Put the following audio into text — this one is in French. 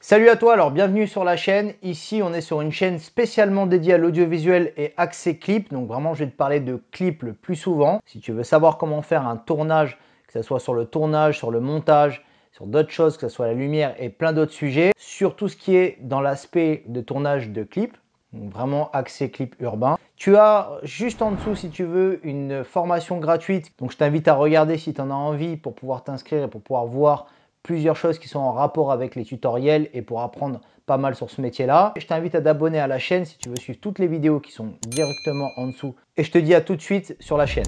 Salut à toi, alors bienvenue sur la chaîne. Ici, on est sur une chaîne spécialement dédiée à l'audiovisuel et accès clip. Donc vraiment, je vais te parler de clip le plus souvent. Si tu veux savoir comment faire un tournage, que ce soit sur le tournage, sur le montage, sur d'autres choses, que ce soit la lumière et plein d'autres sujets, sur tout ce qui est dans l'aspect de tournage de clip, donc vraiment accès clip urbain. Tu as juste en dessous, si tu veux, une formation gratuite. Donc je t'invite à regarder si tu en as envie pour pouvoir t'inscrire et pour pouvoir voir plusieurs choses qui sont en rapport avec les tutoriels et pour apprendre pas mal sur ce métier-là. Je t'invite à t'abonner à la chaîne si tu veux suivre toutes les vidéos qui sont directement en dessous. Et je te dis à tout de suite sur la chaîne.